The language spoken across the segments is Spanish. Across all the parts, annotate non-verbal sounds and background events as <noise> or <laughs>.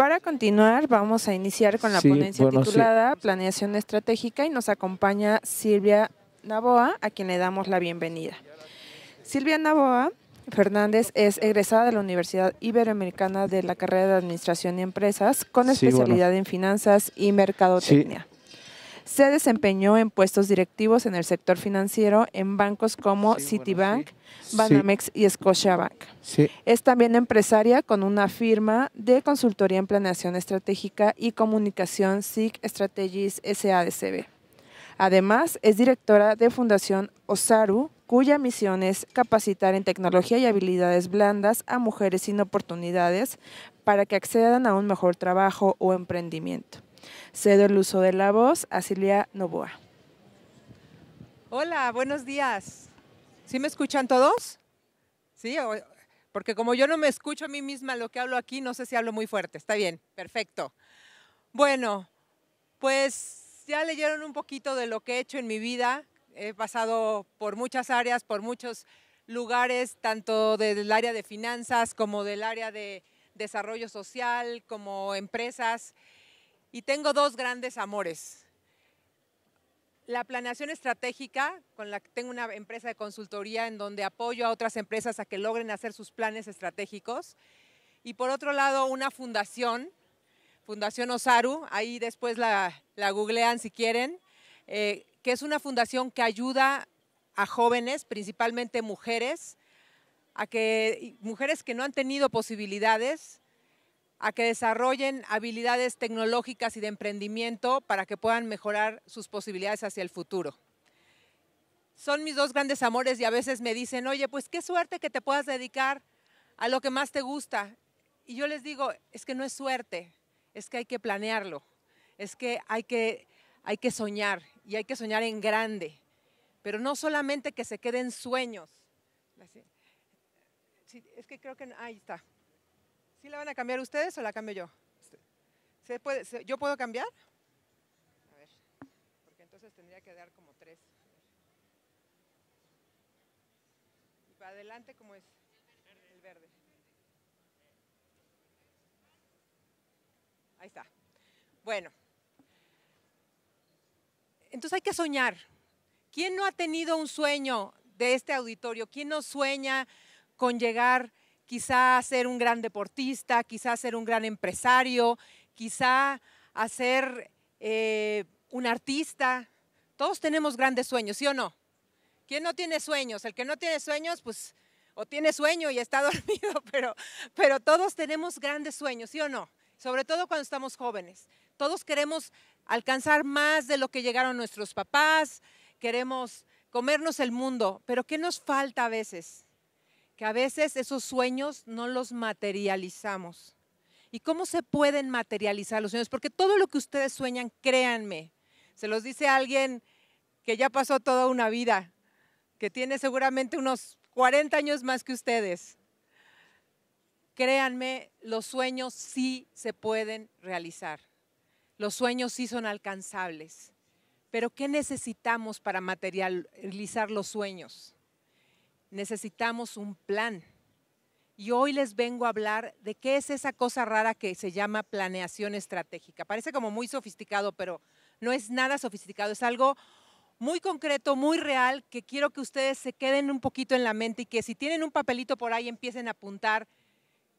para continuar, vamos a iniciar con la ponencia titulada Planeación Estratégica y nos acompaña Silvia Naboa, a quien le damos la bienvenida. Silvia Naboa Fernández es egresada de la Universidad Iberoamericana de la carrera de Administración y Empresas con especialidad en Finanzas y Mercadotecnia. Se desempeñó en puestos directivos en el sector financiero en bancos como Citibank, Banamex y Scotiabank. Es también empresaria con una firma de consultoría en planeación estratégica y comunicación SIG Strategies SADCB. Además, es directora de Fundación Osaru, cuya misión es capacitar en tecnología y habilidades blandas a mujeres sin oportunidades para que accedan a un mejor trabajo o emprendimiento. Cedo el uso de la voz a Silvia Novoa. Hola, buenos días. ¿Sí me escuchan todos? Sí, porque como yo no me escucho a mí misma lo que hablo aquí, no sé si hablo muy fuerte. Está bien, perfecto. Bueno, pues ya leyeron un poquito de lo que he hecho en mi vida. He pasado por muchas áreas, por muchos lugares, tanto del área de finanzas como del área de desarrollo social, como empresas y tengo dos grandes amores. La planeación estratégica, con la que tengo una empresa de consultoría en donde apoyo a otras empresas a que logren hacer sus planes estratégicos. Y por otro lado, una fundación, Fundación Osaru, ahí después la, googlean si quieren, eh, que es una fundación que ayuda a jóvenes, principalmente mujeres, a que mujeres que no han tenido posibilidades a que desarrollen habilidades tecnológicas y de emprendimiento para que puedan mejorar sus posibilidades hacia el futuro. Son mis dos grandes amores y a veces me dicen, oye, pues qué suerte que te puedas dedicar a lo que más te gusta. Y yo les digo, es que no es suerte, es que hay que planearlo, es que hay que, hay que soñar y hay que soñar en grande, pero no solamente que se queden sueños. es que creo que, ahí está, ¿Sí la van a cambiar ustedes o la cambio yo? ¿Yo puedo cambiar? A ver, porque entonces tendría que dar como tres. Y para adelante, ¿cómo es? El verde. Ahí está. Bueno. Entonces hay que soñar. ¿Quién no ha tenido un sueño de este auditorio? ¿Quién no sueña con llegar quizá ser un gran deportista, quizá ser un gran empresario, quizá hacer eh, un artista. Todos tenemos grandes sueños, ¿sí o no? ¿Quién no tiene sueños? El que no tiene sueños, pues, o tiene sueño y está <laughs> dormido, pero, pero todos tenemos grandes sueños, ¿sí o no? Sobre todo cuando estamos jóvenes. Todos queremos alcanzar más de lo que llegaron nuestros papás, queremos comernos el mundo, pero ¿qué nos falta a veces? que a veces esos sueños no los materializamos. ¿Y cómo se pueden materializar los sueños? Porque todo lo que ustedes sueñan, créanme, se los dice alguien que ya pasó toda una vida, que tiene seguramente unos 40 años más que ustedes. Créanme, los sueños sí se pueden realizar. Los sueños sí son alcanzables. Pero ¿qué necesitamos para materializar los sueños? necesitamos un plan. Y hoy les vengo a hablar de qué es esa cosa rara que se llama planeación estratégica. Parece como muy sofisticado, pero no es nada sofisticado, es algo muy concreto, muy real, que quiero que ustedes se queden un poquito en la mente y que si tienen un papelito por ahí empiecen a apuntar,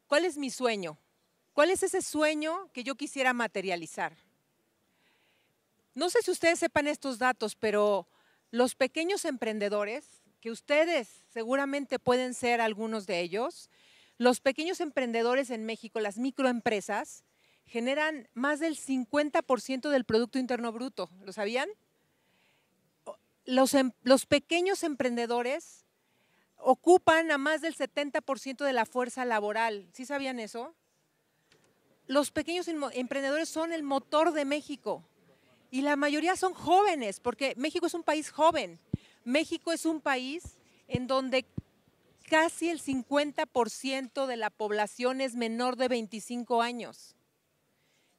¿cuál es mi sueño? ¿Cuál es ese sueño que yo quisiera materializar? No sé si ustedes sepan estos datos, pero los pequeños emprendedores que ustedes seguramente pueden ser algunos de ellos, los pequeños emprendedores en México, las microempresas, generan más del 50% del Producto Interno Bruto. ¿Lo sabían? Los, em, los, pequeños emprendedores ocupan a más del 70% de la fuerza laboral. ¿Sí sabían eso? Los pequeños emprendedores son el motor de México y la mayoría son jóvenes, porque México es un país joven. México es un país en donde casi el 50% de la población es menor de 25 años.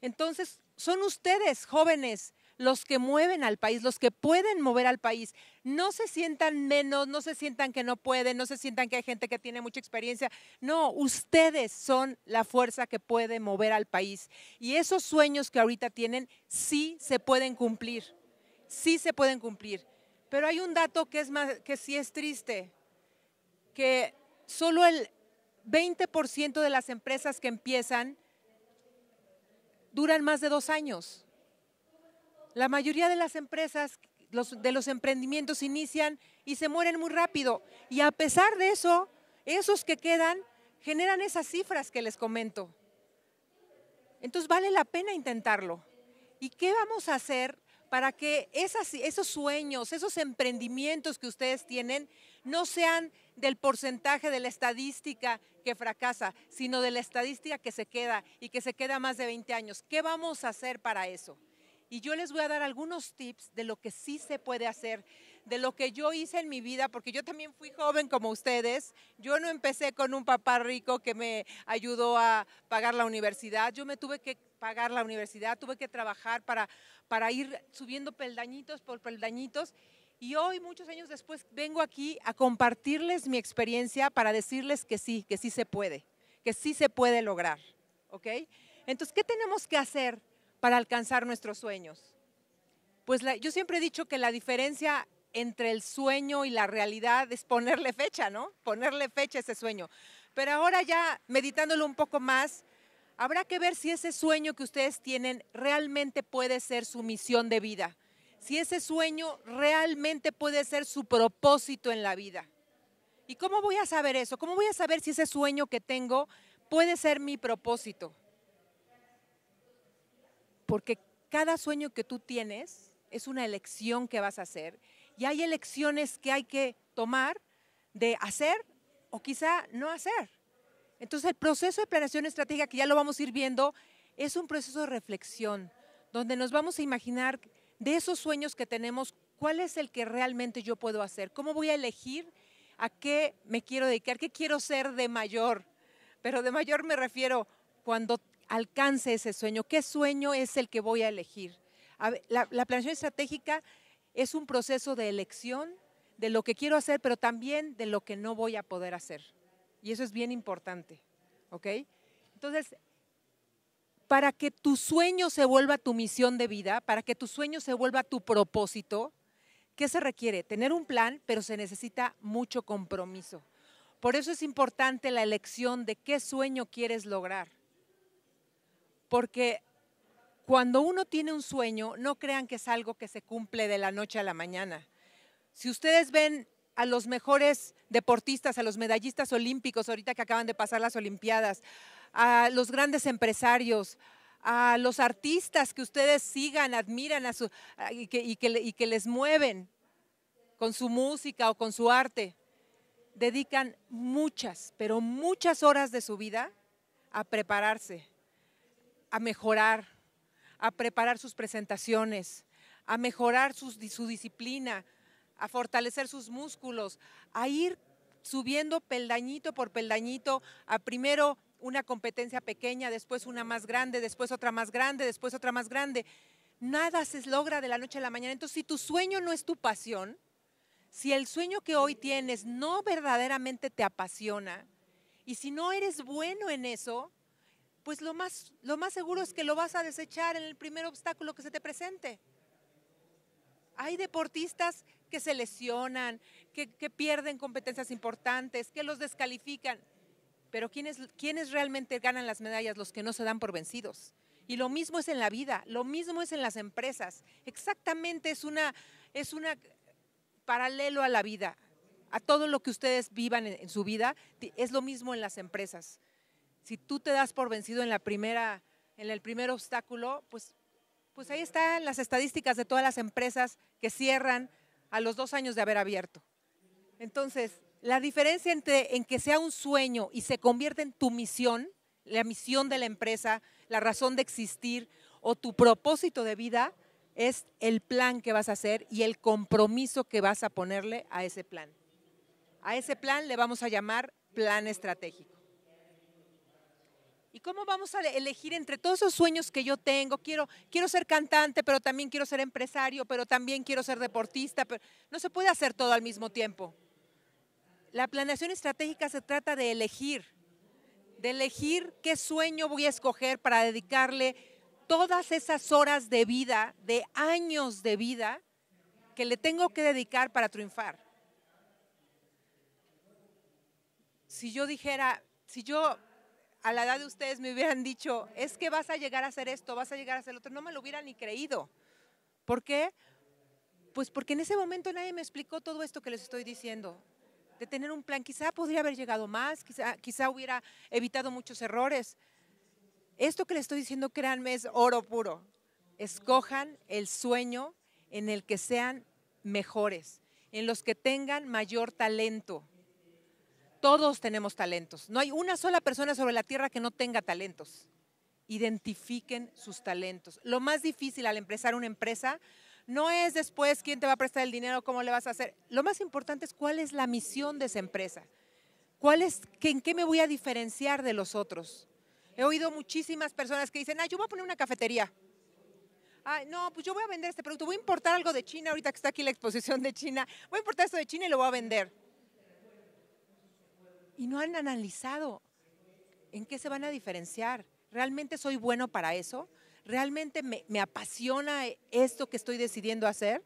Entonces, son ustedes, jóvenes, los que mueven al país, los que pueden mover al país. No se sientan menos, no se sientan que no pueden, no se sientan que hay gente que tiene mucha experiencia. No, ustedes son la fuerza que puede mover al país. Y esos sueños que ahorita tienen sí se pueden cumplir, sí se pueden cumplir. Pero hay un dato que, es más, que sí es triste, que solo el 20% de las empresas que empiezan duran más de dos años. La mayoría de las empresas, de los emprendimientos inician y se mueren muy rápido. Y a pesar de eso, esos que quedan generan esas cifras que les comento. Entonces vale la pena intentarlo. ¿Y qué vamos a hacer para que esos sueños, esos emprendimientos que ustedes tienen, no sean del porcentaje de la estadística que fracasa, sino de la estadística que se queda y que se queda más de 20 años. ¿Qué vamos a hacer para eso? Y yo les voy a dar algunos tips de lo que sí se puede hacer, de lo que yo hice en mi vida, porque yo también fui joven como ustedes. Yo no empecé con un papá rico que me ayudó a pagar la universidad. Yo me tuve que pagar la universidad, tuve que trabajar para, para ir subiendo peldañitos por peldañitos. Y hoy, muchos años después, vengo aquí a compartirles mi experiencia para decirles que sí, que sí se puede, que sí se puede lograr. ¿Ok? Entonces, ¿qué tenemos que hacer? para alcanzar nuestros sueños. Pues yo siempre he dicho que la diferencia entre el sueño y la realidad es ponerle fecha, ¿no? Ponerle fecha a ese sueño. Pero ahora ya meditándolo un poco más, habrá que ver si ese sueño que ustedes tienen realmente puede ser su misión de vida, si ese sueño realmente puede ser su propósito en la vida. ¿Y cómo voy a saber eso? ¿Cómo voy a saber si ese sueño que tengo puede ser mi propósito? porque cada sueño que tú tienes es una elección que vas a hacer y hay elecciones que hay que tomar de hacer o quizá no hacer. Entonces el proceso de planeación estratégica, que ya lo vamos a ir viendo, es un proceso de reflexión, donde nos vamos a imaginar de esos sueños que tenemos, cuál es el que realmente yo puedo hacer, cómo voy a elegir a qué me quiero dedicar, qué quiero ser de mayor. Pero de mayor me refiero cuando alcance ese sueño. ¿Qué sueño es el que voy a elegir? La, la planeación estratégica es un proceso de elección de lo que quiero hacer, pero también de lo que no voy a poder hacer. Y eso es bien importante, ¿ok? Entonces, para que tu sueño se vuelva tu misión de vida, para que tu sueño se vuelva tu propósito, ¿qué se requiere? Tener un plan, pero se necesita mucho compromiso. Por eso es importante la elección de qué sueño quieres lograr porque cuando uno tiene un sueño, no crean que es algo que se cumple de la noche a la mañana. Si ustedes ven a los mejores deportistas, a los medallistas olímpicos ahorita que acaban de pasar las Olimpiadas, a los grandes empresarios, a los artistas que ustedes sigan, admiran a su, y, que, y que les mueven con su música o con su arte, dedican muchas, pero muchas horas de su vida a prepararse a mejorar, a preparar sus presentaciones, a mejorar su disciplina, a fortalecer sus músculos, a ir subiendo peldañito por peldañito a primero una competencia pequeña, después una más grande, después otra más grande, después otra más grande. Nada se logra de la noche a la mañana. Entonces, si tu sueño no es tu pasión, si el sueño que hoy tienes no verdaderamente te apasiona y si no eres bueno en eso, pues lo más, lo más seguro es que lo vas a desechar en el primer obstáculo que se te presente. Hay deportistas que se lesionan, que, pierden competencias importantes, que los descalifican. Pero ¿quiénes, ¿quiénes realmente ganan las medallas? Los que no se dan por vencidos. Y lo mismo es en la vida, lo mismo es en las empresas. Exactamente es una, es paralelo a la vida, a todo lo que ustedes vivan en su vida, es lo mismo en las empresas si tú te das por vencido en la primera, en el primer obstáculo, pues, pues ahí están las estadísticas de todas las empresas que cierran a los dos años de haber abierto. Entonces, la diferencia entre en que sea un sueño y se convierte en tu misión, la misión de la empresa, la razón de existir o tu propósito de vida, es el plan que vas a hacer y el compromiso que vas a ponerle a ese plan. A ese plan le vamos a llamar plan estratégico. ¿Y cómo vamos a e-, elegir entre todos esos sueños que yo tengo? Quiero, quiero ser cantante, pero también quiero ser empresario, pero también quiero ser deportista. Pero no se puede hacer todo al mismo tiempo. La planeación estratégica se trata de elegir, de elegir qué sueño voy a escoger para dedicarle todas esas horas de vida, de años de vida, que le tengo que dedicar para triunfar. Si yo dijera, si yo a la edad de ustedes me hubieran dicho, es que vas a llegar a hacer esto, vas a llegar a hacer lo otro, no me lo hubiera ni creído. ¿Por qué? Pues porque en ese momento nadie me explicó todo esto que les estoy diciendo. De tener un plan, quizá podría haber llegado más, quizá, quizá hubiera evitado muchos errores. Esto que les estoy diciendo, créanme, es oro puro. Escojan el sueño en el que sean mejores, en los que tengan mayor talento. Todos tenemos talentos. No hay una sola persona sobre la tierra que no tenga talentos. Identifiquen sus talentos. Lo más difícil al empezar una empresa no es después quién te va a prestar el dinero, cómo le vas a hacer. Lo más importante es cuál es la misión de esa empresa. ¿Cuál es, ¿En qué me voy a diferenciar de los otros? He oído muchísimas personas que dicen, ah, yo voy a poner una cafetería. no, pues yo voy a vender este producto, voy a importar algo de China, ahorita que está aquí la exposición de China, voy a importar esto de China y lo voy a vender y no han analizado en qué se van a diferenciar. ¿Realmente soy bueno para eso? ¿Realmente me, apasiona esto que estoy decidiendo hacer?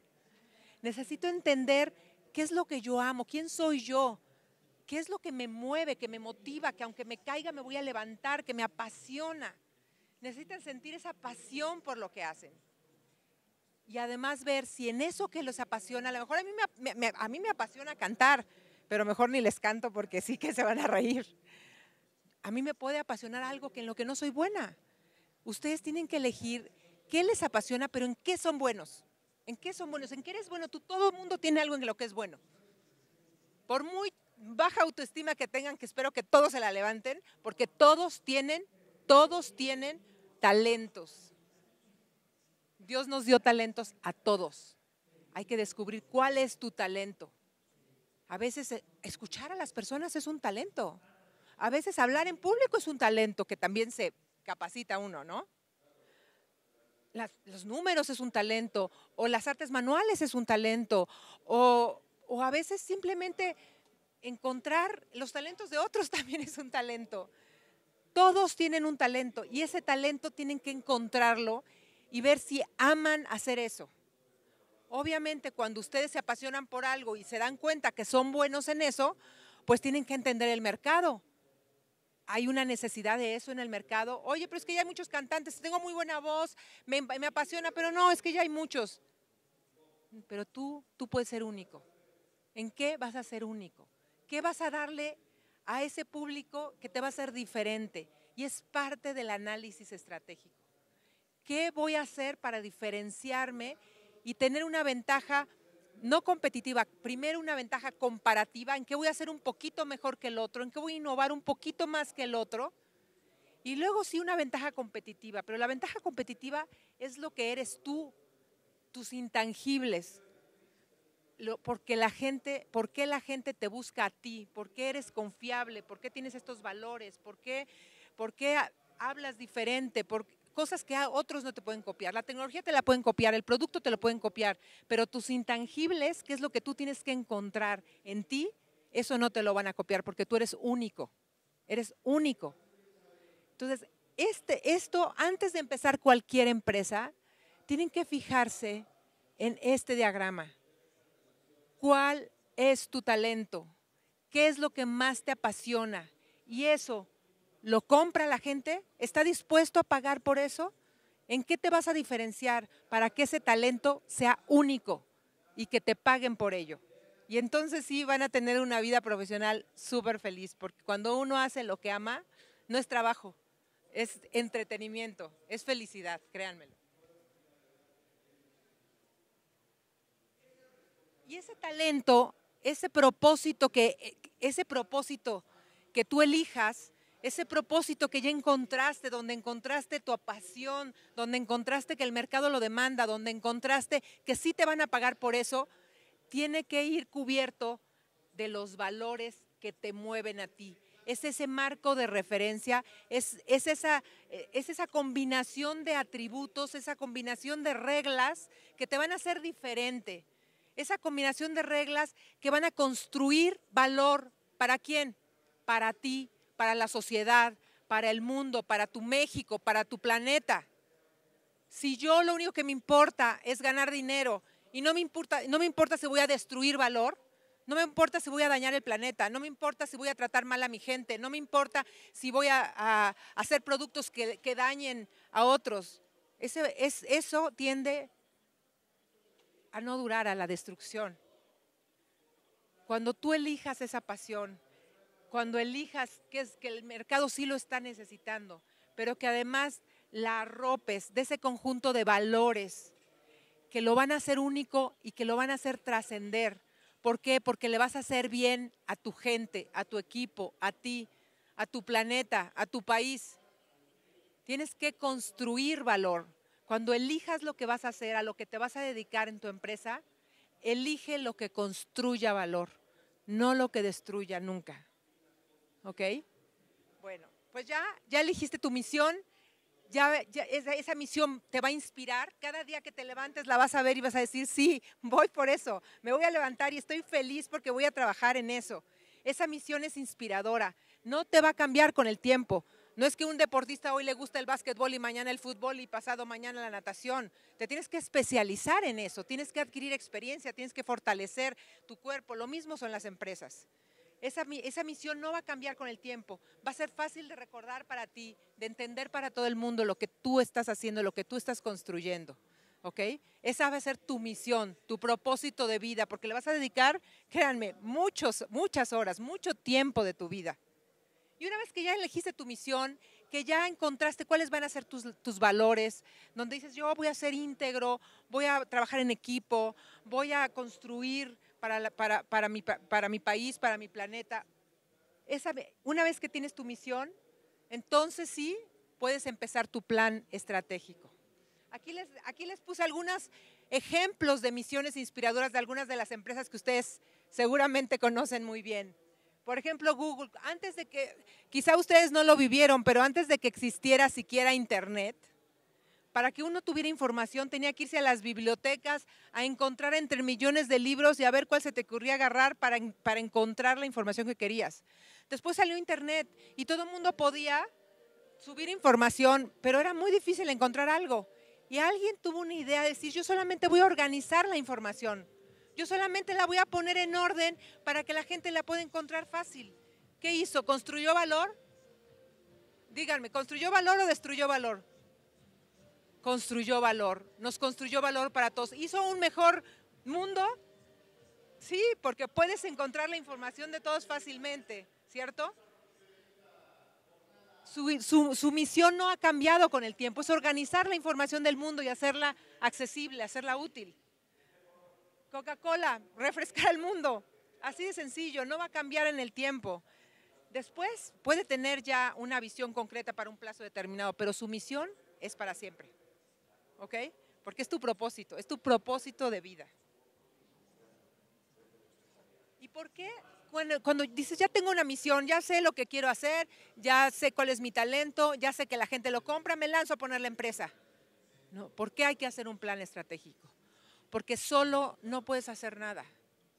Necesito entender qué es lo que yo amo, quién soy yo, qué es lo que me mueve, que me motiva, que aunque me caiga me voy a levantar, que me apasiona. Necesitan sentir esa pasión por lo que hacen. Y además ver si en eso que los apasiona, a lo mejor a mí me apasiona cantar, pero mejor ni les canto porque sí que se van a reír. A mí me puede apasionar algo que en lo que no soy buena. Ustedes tienen que elegir qué les apasiona, pero en qué son buenos. ¿En qué son buenos? ¿En qué eres bueno? Tú, todo el mundo tiene algo en lo que es bueno. Por muy baja autoestima que tengan, que espero que todos se la levanten, porque todos tienen, todos tienen talentos. Dios nos dio talentos a todos. Hay que descubrir cuál es tu talento. A veces eh, escuchar a las personas es un talento. A veces hablar en público es un talento que también se capacita uno, ¿no? los números es un talento, o las artes manuales es un talento, o a veces simplemente encontrar los talentos de otros <laughs> también es un talento. Todos tienen un talento y ese talento tienen que encontrarlo y ver si aman hacer eso. Obviamente, cuando ustedes se apasionan por algo y se dan cuenta que son buenos en eso, pues tienen que entender el mercado. Hay una necesidad de eso en el mercado. Oye, pero es que ya hay muchos cantantes, tengo muy buena voz, me, me apasiona, pero no, es que ya hay muchos. Pero tú, tú puedes ser único. ¿En qué vas a ser único? ¿Qué vas a darle a ese público que te va a hacer diferente? Y es parte del análisis estratégico. ¿Qué voy a hacer para diferenciarme? y tener una ventaja no competitiva, primero una ventaja comparativa en qué voy a ser un poquito mejor que el otro, en qué voy a innovar un poquito más que el otro, y luego sí una ventaja competitiva, pero la ventaja competitiva es lo que eres tú, tus intangibles, porque la gente, por qué la gente te busca a ti, por qué eres confiable, por qué tienes estos valores, por qué, hablas diferente, por, cosas que a otros no te pueden copiar. La tecnología te la pueden copiar, el producto te lo pueden copiar, pero tus intangibles, que es lo que tú tienes que encontrar en ti, eso no te lo van a copiar porque tú eres único, eres único. Entonces, este, esto, antes de empezar cualquier empresa, tienen que fijarse en este diagrama. ¿Cuál es tu talento? ¿Qué es lo que más te apasiona? Y eso ¿Lo compra la gente? ¿Está dispuesto a pagar por eso? ¿En qué te vas a diferenciar para que ese talento sea único y que te paguen por ello? Y entonces sí van a tener una vida profesional súper feliz, porque cuando uno hace lo que ama, no es trabajo, es entretenimiento, es felicidad, créanmelo. Y ese talento, ese propósito que, ese propósito que tú elijas, ese propósito que ya encontraste, donde encontraste tu pasión, donde encontraste que el mercado lo demanda, donde encontraste que sí te van a pagar por eso, tiene que ir cubierto de los valores que te mueven a ti. Es ese marco de referencia, es, es esa eh, combinación de atributos, esa combinación de reglas que te van a hacer diferente. Esa combinación de reglas que van a construir valor. ¿Para quién? Para ti, para la sociedad, para el mundo, para tu México, para tu planeta. Si yo lo único que me importa es ganar dinero y no me importa, no me importa si voy a destruir valor, no me importa si voy a dañar el planeta, no me importa si voy a tratar mal a mi gente, no me importa si voy a, hacer productos que, dañen a otros. eso tiende a no durar, a la destrucción. Cuando tú elijas esa pasión, cuando elijas que, es, que el mercado sí lo está necesitando, pero que además la arropes de ese conjunto de valores que lo van a hacer único y que lo van a hacer trascender. ¿Por qué? Porque le vas a hacer bien a tu gente, a tu equipo, a ti, a tu planeta, a tu país. Tienes que construir valor. Cuando elijas lo que vas a hacer, a lo que te vas a dedicar en tu empresa, elige lo que construya valor, no lo que destruya nunca. ¿ok? Bueno, pues ya, ya elegiste tu misión, ya, esa, esa, misión te va a inspirar, cada día que te levantes la vas a ver y vas a decir, sí, voy por eso, me voy a levantar y estoy feliz porque voy a trabajar en eso. Esa misión es inspiradora, no te va a cambiar con el tiempo. No es que un deportista hoy le gusta el básquetbol y mañana el fútbol y pasado mañana la natación. Te tienes que especializar en eso, tienes que adquirir experiencia, tienes que fortalecer tu cuerpo. Lo mismo son las empresas. Esa, misión no va a cambiar con el tiempo. Va a ser fácil de recordar para ti, de entender para todo el mundo lo que tú estás haciendo, lo que tú estás construyendo. ¿Ok? Esa va a ser tu misión, tu propósito de vida, porque le vas a dedicar, créanme, muchos, muchas horas, mucho tiempo de tu vida. Y una vez que ya elegiste tu misión, que ya encontraste cuáles van a ser tus, tus, valores, donde dices, yo voy a ser íntegro, voy a trabajar en equipo, voy a construir para, mi, país, para mi planeta. una vez que tienes tu misión, entonces sí puedes empezar tu plan estratégico. Aquí les, aquí les puse algunos ejemplos de misiones inspiradoras de algunas de las empresas que ustedes seguramente conocen muy bien. Por ejemplo, Google, antes de que, quizá ustedes no lo vivieron, pero antes de que existiera siquiera Internet, para que uno tuviera información tenía que irse a las bibliotecas a encontrar entre millones de libros y a ver cuál se te ocurría agarrar para, encontrar la información que querías. Después salió Internet y todo el mundo podía subir información, pero era muy difícil encontrar algo. Y alguien tuvo una idea de decir, yo solamente voy a organizar la información, yo solamente la voy a poner en orden para que la gente la pueda encontrar fácil. ¿Qué hizo? ¿Construyó valor? Díganme, ¿construyó valor o destruyó valor? construyó valor, nos construyó valor para todos. Hizo un mejor mundo, sí, porque puedes encontrar la información de todos fácilmente, ¿cierto? Su, misión no ha cambiado con el tiempo, es organizar la información del mundo y hacerla accesible, hacerla útil. Coca-Cola, <laughs> refrescar el mundo, así de sencillo, no va a cambiar en el tiempo. Después puede tener ya una visión concreta para un plazo determinado, pero su misión es para siempre. ¿ok? Porque es tu propósito, es tu propósito de vida. ¿Y por qué? Cuando, cuando, dices, ya tengo una misión, ya sé lo que quiero hacer, ya sé cuál es mi talento, ya sé que la gente lo compra, me lanzo a poner la empresa. No, ¿Por qué hay que hacer un plan estratégico? Porque solo no puedes hacer nada.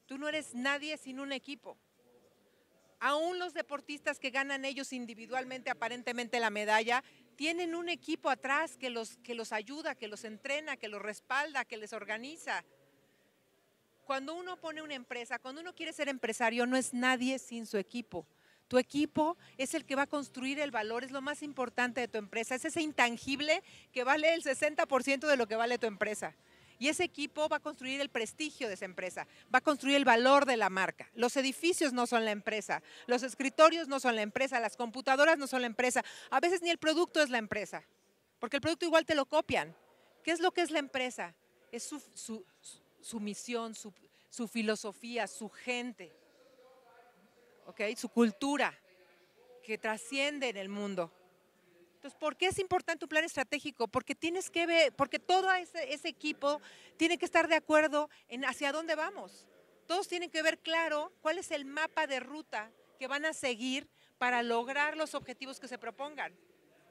Tú no eres nadie sin un equipo. Aún los deportistas que ganan ellos individualmente aparentemente la medalla, tienen un equipo atrás que los, que los ayuda, que los entrena, que los respalda, que les organiza. Cuando uno pone una empresa, cuando uno quiere ser empresario, no es nadie sin su equipo. Tu equipo es el que va a construir el valor, es lo más importante de tu empresa, es ese intangible que vale el 60% de lo que vale tu empresa. Y ese equipo va a construir el prestigio de esa empresa, va a construir el valor de la marca. Los edificios no son la empresa, los escritorios no son la empresa, las computadoras no son la empresa, a veces ni el producto es la empresa, porque el producto igual te lo copian. ¿Qué es lo que es la empresa? Es su, misión, su, filosofía, su gente, ¿okay? su cultura que trasciende en el mundo. ¿por qué es importante un plan estratégico? Porque tienes que ver, porque todo ese, equipo tiene que estar de acuerdo en hacia dónde vamos. Todos tienen que ver claro cuál es el mapa de ruta que van a seguir para lograr los objetivos que se propongan.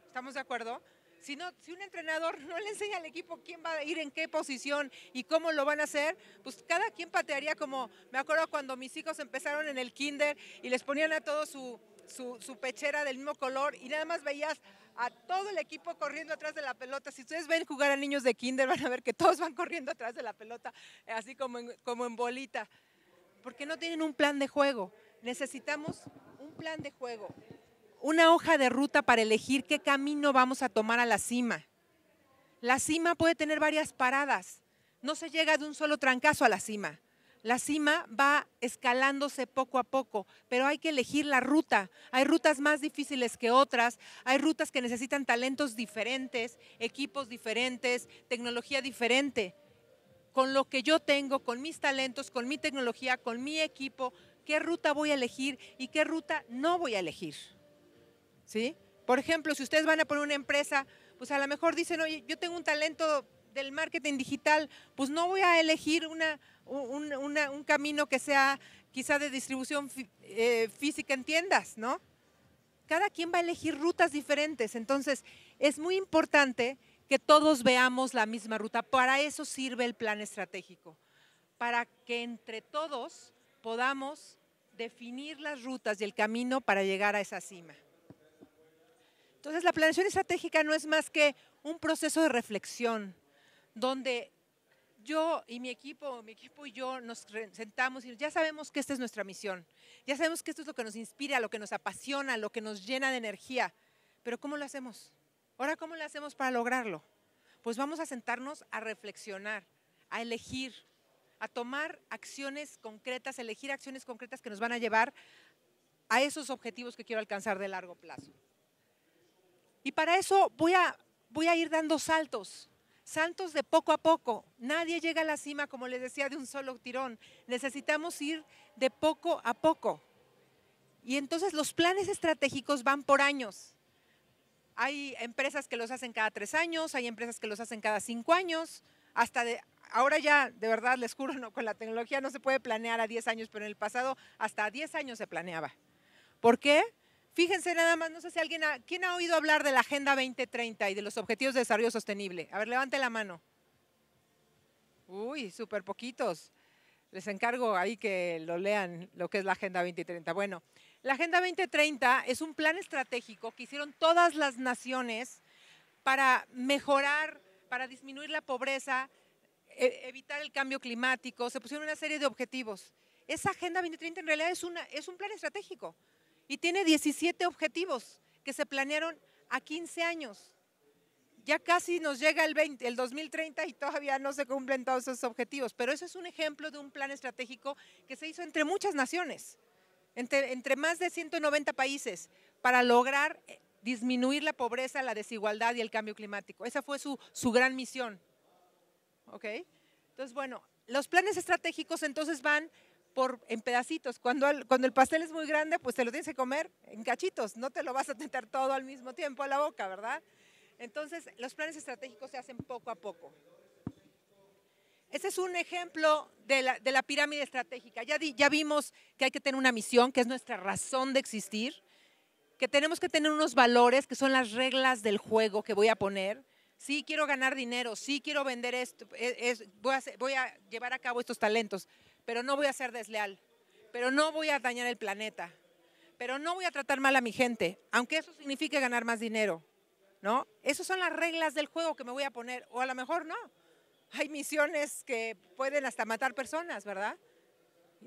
¿Estamos de acuerdo? Si, no, si un entrenador <laughs> no le enseña al equipo quién va a ir en qué posición y cómo lo van a hacer, pues cada quien patearía como, me acuerdo cuando mis hijos empezaron en el kinder y les ponían a todos su, su, su pechera del mismo color y nada más veías a todo el equipo corriendo atrás de la pelota. Si ustedes ven jugar a niños de kinder, van a ver que todos van corriendo atrás de la pelota, así como en, como en bolita. Porque no tienen un plan de juego. Necesitamos un plan de juego, una hoja de ruta para elegir qué camino vamos a tomar a la cima. La cima puede tener varias paradas. No se llega de un solo trancazo a la cima. La cima va escalándose poco a poco, pero hay que elegir la ruta. Hay rutas más difíciles que otras, hay rutas que necesitan talentos diferentes, equipos diferentes, tecnología diferente. Con lo que yo tengo, con mis talentos, con mi tecnología, con mi equipo, ¿qué ruta voy a elegir y qué ruta no voy a elegir? ¿Sí? Por ejemplo, si ustedes van a poner una empresa, pues a lo mejor dicen, oye, yo tengo un talento del marketing digital, pues no voy a elegir una un, camino que sea quizá de distribución eh, física en tiendas, ¿no? Cada quien va a elegir rutas diferentes, entonces es muy importante que todos veamos la misma ruta. Para eso sirve el plan estratégico, para que entre todos podamos definir las rutas y el camino para llegar a esa cima. Entonces la planeación estratégica no es más que un proceso de reflexión, donde yo y mi equipo, mi equipo y yo nos sentamos y ya sabemos que esta es nuestra misión, ya sabemos que esto es lo que nos inspira, lo que nos apasiona, lo que nos llena de energía, pero ¿cómo lo hacemos? Ahora, ¿cómo lo hacemos para lograrlo? Pues vamos a sentarnos a reflexionar, a elegir, a tomar acciones concretas, elegir acciones concretas que nos van a llevar a esos objetivos que quiero alcanzar de largo plazo. Y para eso voy a, voy a ir dando saltos, Santos de poco a poco. Nadie llega a la cima, como les decía, de un solo tirón. Necesitamos ir de poco a poco. Y entonces los planes estratégicos van por años. Hay empresas que los hacen cada tres años, hay empresas que los hacen cada cinco años, hasta de, ahora ya, de verdad, les juro, con la tecnología no se puede planear a 10 años, pero en el pasado hasta diez años se planeaba. ¿Por qué? Fíjense nada más, no sé si alguien ha, ¿quién ha oído hablar de la Agenda 2030 y de los Objetivos de Desarrollo Sostenible? A ver, levante la mano. Uy, súper poquitos. Les encargo ahí que lo lean, lo que es la Agenda 2030. Bueno, la Agenda 2030 es un plan estratégico que hicieron todas las naciones para mejorar, para disminuir la pobreza, e, evitar el cambio climático, se pusieron una serie de objetivos. Esa Agenda 2030 en realidad es, una, es un plan estratégico y tiene 17 objetivos que se planearon a 15 años. Ya casi nos llega el, 20, el 2030 y todavía no se cumplen todos esos objetivos, pero eso es un ejemplo de un plan estratégico que se hizo entre muchas naciones, entre, entre más de 190 países, para lograr eh, disminuir la pobreza, la desigualdad y el cambio climático. Esa fue su, su gran misión. ¿Ok? Entonces, bueno, los planes estratégicos entonces van por, en pedacitos. Cuando el, cuando el pastel es muy grande, pues te lo tienes que comer en cachitos, no te lo vas a tentar todo al mismo tiempo a la boca, ¿verdad? Entonces, los planes estratégicos se hacen poco a poco. Ese es un ejemplo de la, de la pirámide estratégica. Ya, ya vimos que hay que tener una misión, que es nuestra razón de existir, que tenemos que tener unos valores, que son las reglas del juego que voy a poner. Sí, quiero ganar dinero, sí, quiero vender esto, e, voy, voy a llevar a cabo estos talentos, pero no voy a ser desleal, pero no voy a dañar el planeta, pero no voy a tratar mal a mi gente, aunque eso signifique ganar más dinero, ¿no? Esas son las reglas del juego que me voy a poner, o a lo mejor no. Hay misiones que pueden hasta matar personas, ¿verdad?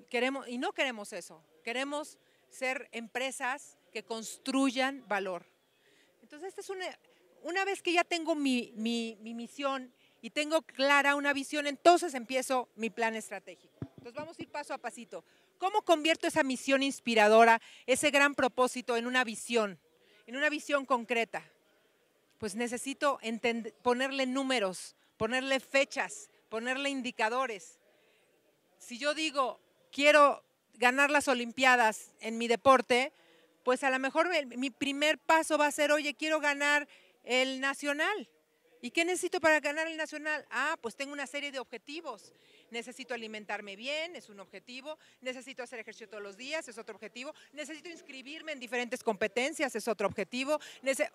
Queremos, y no queremos eso, queremos ser empresas que construyan valor. Entonces, es una, una vez que ya tengo mi misión y tengo clara una visión, entonces empiezo mi plan estratégico vamos a ir paso a pasito. ¿Cómo convierto esa misión inspiradora, ese gran propósito en una visión, en una visión concreta? Pues necesito ponerle números, ponerle fechas, ponerle indicadores. Si yo digo, quiero ganar las Olimpiadas en mi deporte, pues a lo mejor mi primer paso va a ser, oye, quiero ganar el nacional. ¿Y qué necesito para ganar el nacional? Ah, pues tengo una serie de objetivos necesito alimentarme bien, es un objetivo, necesito hacer ejercicio todos los días, es otro objetivo, necesito inscribirme en diferentes competencias, es otro objetivo,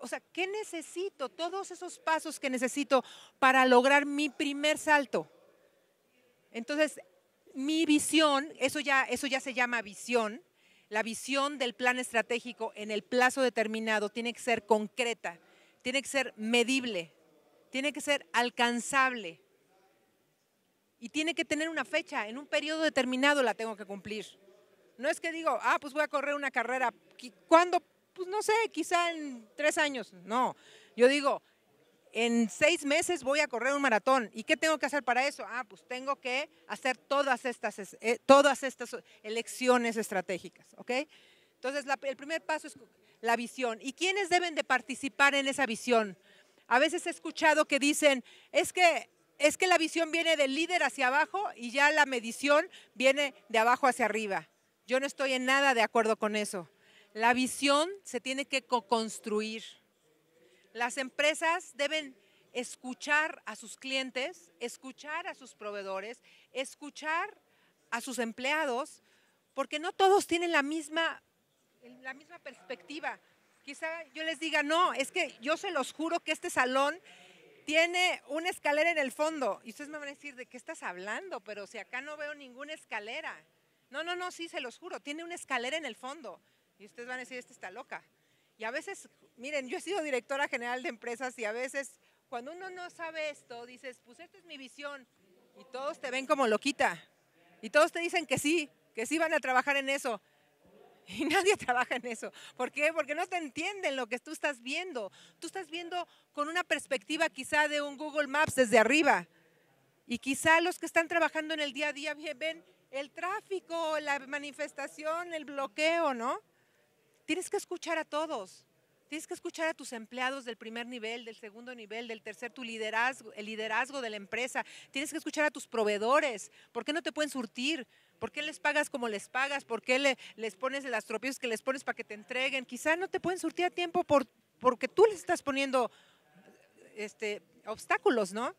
o sea, ¿qué necesito? Todos esos pasos que necesito para lograr mi primer salto. Entonces, mi visión, eso ya, eso ya se llama visión, la visión del plan estratégico en el plazo determinado tiene que ser concreta, tiene que ser medible, tiene que ser alcanzable y tiene que tener una fecha, en un periodo determinado la tengo que cumplir. No es que digo, ah, pues voy a correr una carrera. ¿Cuándo? Pues no sé, quizá en tres años. No, yo digo, en seis meses voy a correr un maratón. ¿Y qué tengo que hacer para eso? Ah, pues tengo que hacer todas estas, eh, todas estas elecciones estratégicas, ¿ok? Entonces, el primer paso es la visión. ¿Y quiénes deben de participar en esa visión? A veces he escuchado que dicen, es que es que la visión viene del líder hacia abajo y ya la medición viene de abajo hacia arriba. Yo no estoy en nada de acuerdo con eso. La visión se tiene que co-construir. Las empresas deben escuchar a sus clientes, escuchar a sus proveedores, escuchar a sus empleados, porque no todos tienen la misma, la misma perspectiva. Quizá yo les diga, no, es que yo se los juro que este salón tiene una escalera en el fondo. Y ustedes me van a decir, ¿de qué estás hablando? Pero si acá no veo ninguna escalera. No, no, no, sí, se los juro, tiene una escalera en el fondo. Y ustedes van a decir, esta está loca. Y a veces, miren, yo he sido directora general de empresas y a veces cuando uno no sabe esto, dices, pues esta es mi visión. Y todos te ven como loquita. Y todos te dicen que sí, que sí van a trabajar en eso. <laughs> Y nadie trabaja en eso. ¿Por qué? Porque no te entienden lo que tú estás viendo. Tú estás viendo con una perspectiva quizá de un Google Maps desde arriba. Y quizá los que están trabajando en el día a día ven el tráfico, la manifestación, el bloqueo, ¿no? Tienes que escuchar a todos. Tienes que escuchar a tus empleados del primer nivel, del segundo nivel, del tercer, tu liderazgo, el liderazgo de la empresa. Tienes que escuchar a tus proveedores. ¿Por qué no te pueden surtir? ¿Por qué les pagas como les pagas? ¿Por qué les pones las tropiezos que les pones para que te entreguen? Quizá no te pueden surtir a tiempo por, porque tú les estás poniendo este, obstáculos, ¿no?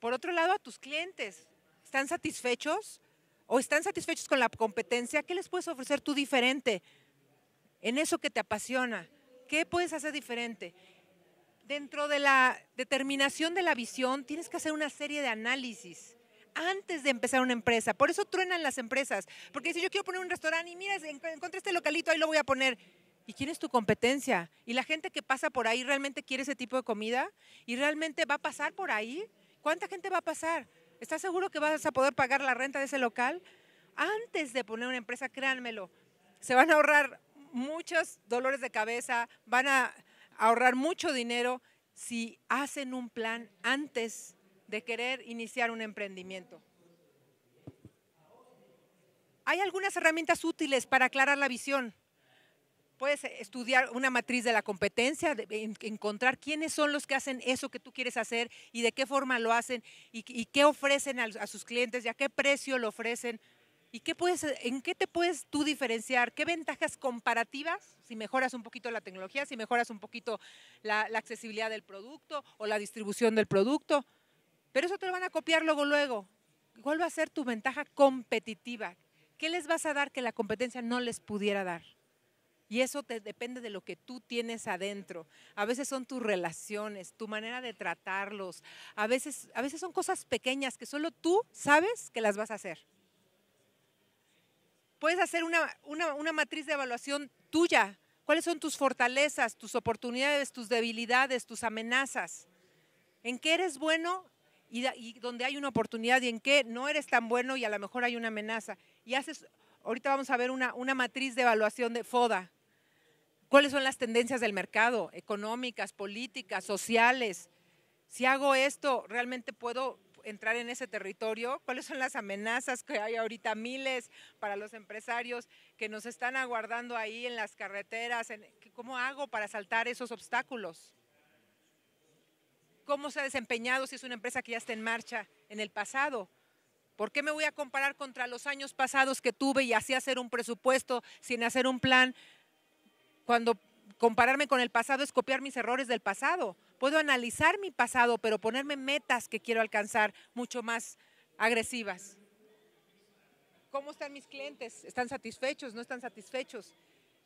Por otro lado, a tus clientes, ¿están satisfechos? ¿O están satisfechos con la competencia? ¿Qué les puedes ofrecer tú diferente en eso que te apasiona? ¿Qué puedes hacer diferente? Dentro de la determinación de la visión, tienes que hacer una serie de análisis antes de empezar una empresa. Por eso truenan las empresas. Porque si yo quiero poner un restaurante y mira, encontré este localito, ahí lo voy a poner. ¿Y quién es tu competencia? ¿Y la gente que pasa por ahí realmente quiere ese tipo de comida? ¿Y realmente va a pasar por ahí? ¿Cuánta gente va a pasar? ¿Estás seguro que vas a poder pagar la renta de ese local? Antes de poner una empresa, créanmelo, se van a ahorrar muchos dolores de cabeza, van a ahorrar mucho dinero si hacen un plan antes de querer iniciar un emprendimiento. Hay algunas herramientas útiles para aclarar la visión. Puedes estudiar una matriz de la competencia, encontrar quiénes son los que hacen eso que tú quieres hacer y de qué forma lo hacen y, qué ofrecen a, sus clientes y a qué precio lo ofrecen y qué puedes, en qué te puedes tú diferenciar, qué ventajas comparativas, si mejoras un poquito la tecnología, si mejoras un poquito la, la accesibilidad del producto o la distribución del producto. Pero eso te lo van a copiar luego, luego. ¿Cuál va a ser tu ventaja competitiva? ¿Qué les vas a dar que la competencia no les pudiera dar? Y eso te depende de lo que tú tienes adentro. A veces son tus relaciones, tu manera de tratarlos. A veces, a veces son cosas pequeñas que solo tú sabes que las vas a hacer. Puedes hacer una, una matriz de evaluación tuya. ¿Cuáles son tus fortalezas, tus oportunidades, tus debilidades, tus amenazas? ¿En qué eres bueno y, donde hay una oportunidad y en qué? no eres tan bueno y a lo mejor hay una amenaza. Y haces, ahorita vamos a ver una, una matriz de evaluación de FODA. ¿Cuáles son las tendencias del mercado? Económicas, políticas, sociales. Si hago esto, ¿realmente puedo entrar en ese territorio? ¿Cuáles son las amenazas que hay ahorita? Miles para los empresarios que nos están aguardando ahí en las carreteras. ¿Cómo hago para saltar esos obstáculos? cómo se ha desempeñado si es una empresa que ya está en marcha en el pasado. ¿Por qué me voy a comparar contra los años pasados que tuve y así hacer un presupuesto sin hacer un plan? Cuando compararme con el pasado es copiar mis errores del pasado. Puedo analizar mi pasado, pero ponerme metas que quiero alcanzar mucho más agresivas. ¿Cómo están mis clientes? ¿Están satisfechos? ¿No están satisfechos?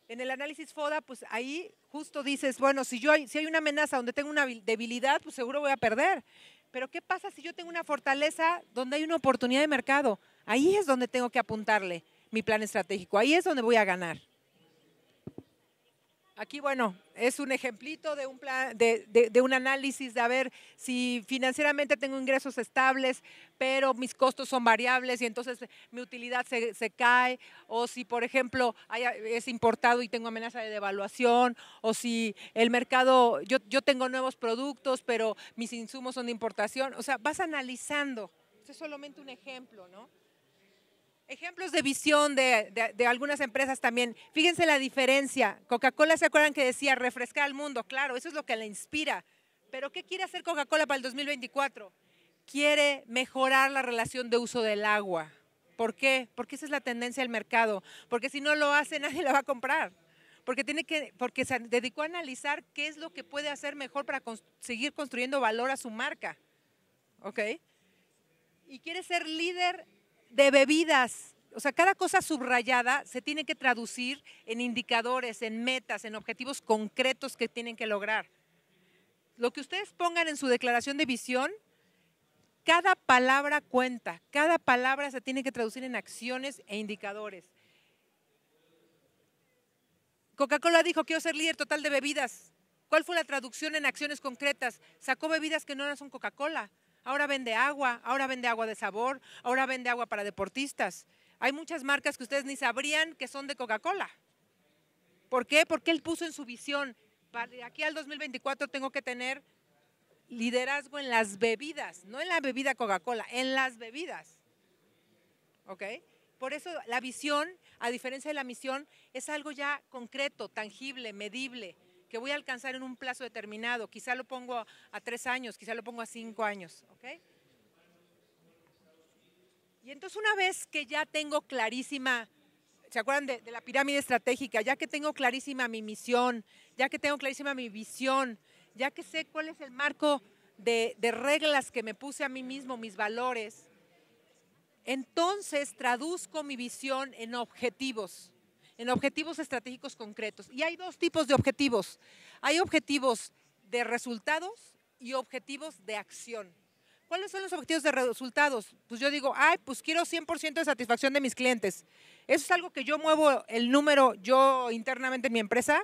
En el análisis FODA, pues ahí justo dices, bueno, si, yo si hay una amenaza donde tengo una debilidad, pues seguro voy a perder. Pero ¿qué pasa si yo tengo una fortaleza donde hay una oportunidad de mercado? Ahí es donde tengo que apuntarle mi plan estratégico, ahí es donde voy a ganar. Aquí, bueno, es un ejemplito de un, plan, de, un análisis de a ver si financieramente tengo ingresos estables, pero mis costos son variables y entonces mi utilidad se, cae, o si, por ejemplo, es importado y tengo amenaza de devaluación, o si el mercado, yo, yo tengo nuevos productos, pero mis insumos son de importación. O sea, vas analizando. Este es solamente un ejemplo, ¿no? Ejemplos de visión de, algunas empresas también. Fíjense la diferencia. Coca-Cola, ¿se acuerdan que decía refrescar al mundo? Claro, eso es lo que le inspira. Pero ¿qué quiere hacer Coca-Cola para el 2024? Quiere mejorar la relación de uso del agua. ¿Por qué? Porque esa es la tendencia del mercado. Porque si no lo hace, <laughs> nadie la va a comprar. Porque, tiene que, porque se dedicó a analizar qué es lo que puede hacer mejor para seguir construyendo valor a su marca. ¿Ok? Y quiere ser líder de bebidas. O sea, cada cosa subrayada se tiene que traducir en indicadores, en metas, en objetivos concretos que tienen que lograr. Lo que ustedes pongan en su declaración de visión, cada palabra cuenta, cada palabra se tiene que traducir en acciones e indicadores. Coca-Cola dijo, quiero ser líder total de bebidas. ¿Cuál fue la traducción en acciones concretas? Sacó bebidas que no son Coca-Cola ahora vende agua, ahora vende agua de sabor, ahora vende agua para deportistas. Hay muchas marcas que ustedes ni sabrían que son de Coca-Cola. ¿Por qué? Porque él puso en su visión, para aquí al 2024 tengo que tener liderazgo en las bebidas, no en la bebida Coca-Cola, en las bebidas. ¿Ok? Por eso la visión, a diferencia de la misión, es algo ya concreto, tangible, medible, que voy a alcanzar en un plazo determinado. Quizá lo pongo a tres años, quizá lo pongo a cinco años, Y entonces una vez que ya tengo clarísima, ¿se acuerdan de, la pirámide estratégica? Ya que tengo clarísima mi misión, ya que tengo clarísima mi visión, ya que sé cuál es el marco de, de, reglas que me puse a mí mismo, mis valores, entonces traduzco mi visión en objetivos en objetivos estratégicos concretos. Y hay dos tipos de objetivos. Hay objetivos de resultados y objetivos de acción. ¿Cuáles son los objetivos de resultados? Pues yo digo, ay, pues quiero 100% de satisfacción de mis clientes. ¿Eso es algo que yo muevo el número yo internamente en mi empresa?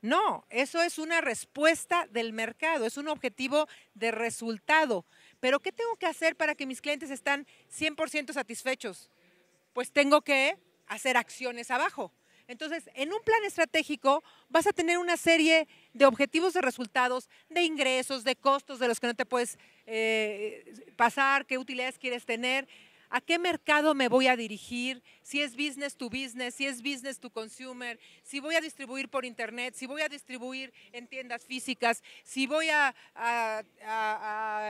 No, eso es una respuesta del mercado, es un objetivo de resultado. Pero ¿qué tengo que hacer para que mis clientes estén 100% satisfechos? Pues tengo que hacer acciones abajo. Entonces, en un plan estratégico vas a tener una serie de objetivos de resultados, de ingresos, de costos de los que no te puedes eh, pasar, qué utilidades quieres tener, a qué mercado me voy a dirigir, si es business to business, si es business to consumer, si voy a distribuir por internet, si voy a distribuir en tiendas físicas, si voy a,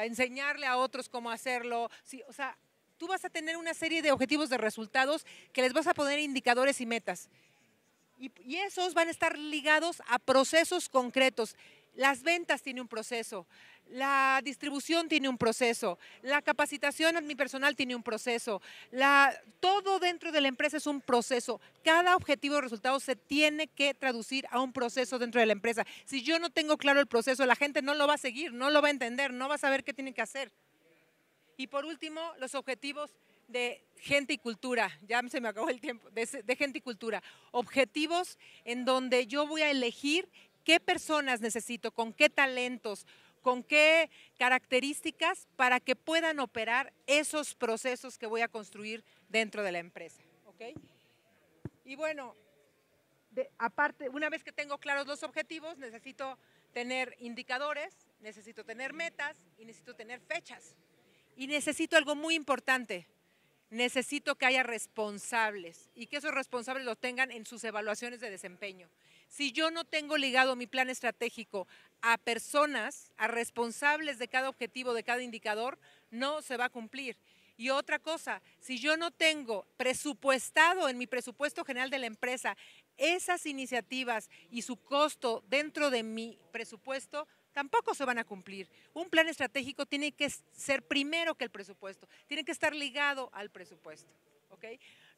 enseñarle a otros cómo hacerlo, si, o sea, Tú vas a tener una serie de objetivos de resultados que les vas a poner indicadores y metas. Y, esos van a estar ligados a procesos concretos. Las ventas tienen un proceso, la distribución tiene un proceso, la capacitación a mi personal tiene un proceso, todo dentro de la empresa es un proceso. Cada objetivo de resultado se tiene que traducir a un proceso dentro de la empresa. Si yo no tengo claro el proceso, la gente no lo va a seguir, no lo va a entender, no va a saber qué tiene que hacer. Y por último, los objetivos de gente y cultura, ya se me acabó el tiempo, de, gente y cultura. Objetivos en donde yo voy a elegir qué personas necesito, con qué talentos, con qué características para que puedan operar esos procesos que voy a construir dentro de la empresa. Y bueno, aparte, una vez que tengo claros los objetivos, necesito tener indicadores, necesito tener metas y necesito tener fechas. Y necesito algo muy importante. Necesito que haya responsables y que esos responsables lo tengan en sus evaluaciones de desempeño. Si yo no tengo ligado mi plan estratégico a personas, a responsables de cada objetivo, de cada indicador, no se va a cumplir. Y otra cosa, si yo no tengo presupuestado en mi presupuesto general de la empresa esas iniciativas y su costo dentro de mi presupuesto, tampoco se van a cumplir. Un plan estratégico tiene que ser primero que el presupuesto, tiene que estar ligado al presupuesto.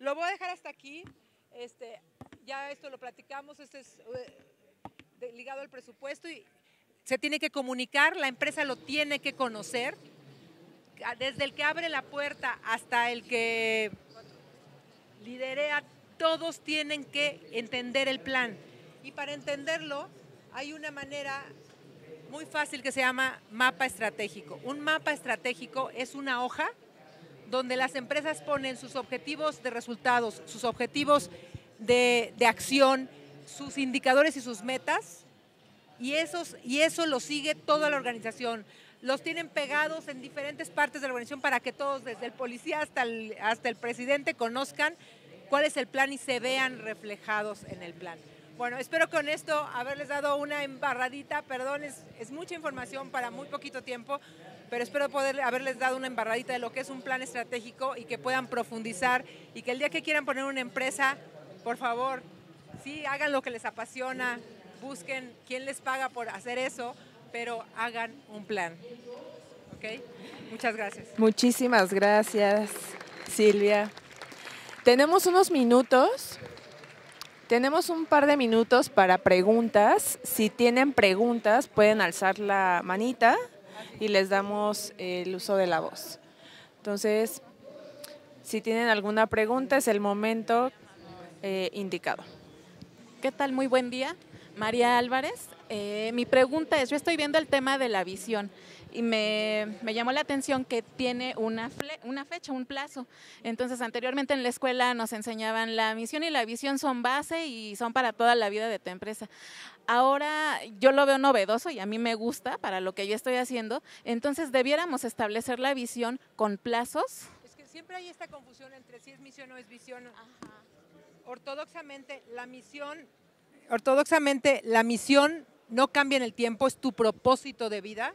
Lo voy a dejar hasta aquí. Este, ya esto lo platicamos, este es eh, ligado al presupuesto y se tiene que comunicar, la empresa lo tiene que conocer. Desde el que abre la puerta hasta el que liderea, todos tienen que entender el plan. Y para entenderlo, hay una manera muy fácil que se llama mapa estratégico. Un mapa estratégico es una hoja donde las empresas ponen sus objetivos de resultados, sus objetivos de, acción, sus indicadores y sus metas, y, esos, y eso lo sigue toda la organización. Los tienen pegados en diferentes partes de la organización para que todos, desde el policía hasta hasta el presidente, conozcan cuál es el plan y se vean reflejados en el plan. Bueno, espero con esto haberles dado una embarradita, perdón, es, mucha información para muy poquito tiempo, pero espero poder haberles dado una embarradita de lo que es un plan estratégico y que puedan profundizar y que el día que quieran poner una empresa, por favor, sí, hagan lo que les apasiona, busquen quién les paga por hacer eso, pero hagan un plan. Muchas gracias. Muchísimas gracias, Silvia. Tenemos unos minutos tenemos un par de minutos para preguntas. Si tienen preguntas, pueden alzar la manita y les damos eh, el uso de la voz. Entonces, si tienen alguna pregunta, es el momento eh, indicado. ¿Qué tal? Muy buen día. María Álvarez, eh, mi pregunta es, yo estoy viendo el tema de la visión y me, llamó la atención que tiene una, una fecha, un plazo. Entonces, anteriormente en la escuela nos enseñaban la misión y la visión son base y son para toda la vida de tu empresa. Ahora yo lo veo novedoso y a mí me gusta para lo que yo estoy haciendo, entonces debiéramos establecer la visión con plazos. Es que siempre hay esta confusión entre si es misión o es visión. Ortodoxamente la misión ortodoxamente la misión no cambia en el tiempo, es tu propósito de vida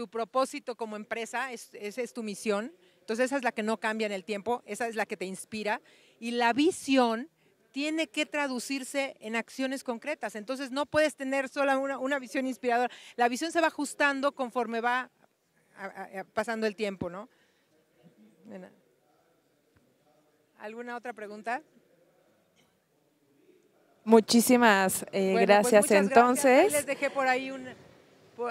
tu propósito como empresa, esa es tu misión. Entonces esa es la que no cambia en el tiempo, esa es la que te inspira. Y la visión tiene que traducirse en acciones concretas. Entonces no puedes tener solo una, visión inspiradora. La visión se va ajustando conforme va pasando el tiempo, ¿no? ¿Alguna otra pregunta? Muchísimas eh, pues gracias entonces. Les dejé por ahí un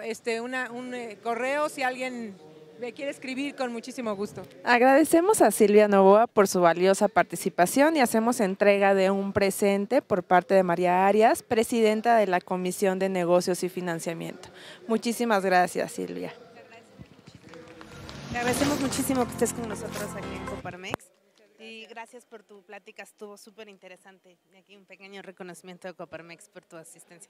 este, un eh, correo si alguien me quiere escribir con muchísimo gusto. Agradecemos a Silvia Novoa por su valiosa participación y hacemos entrega de un presente por parte de María Arias, presidenta de la Comisión de Negocios y Financiamiento. Muchísimas gracias, Silvia. agradecemos muchísimo que estés con nosotros aquí en Coparmex. Y gracias por tu plática, estuvo súper interesante. Y aquí un pequeño reconocimiento de Coparmex por tu asistencia.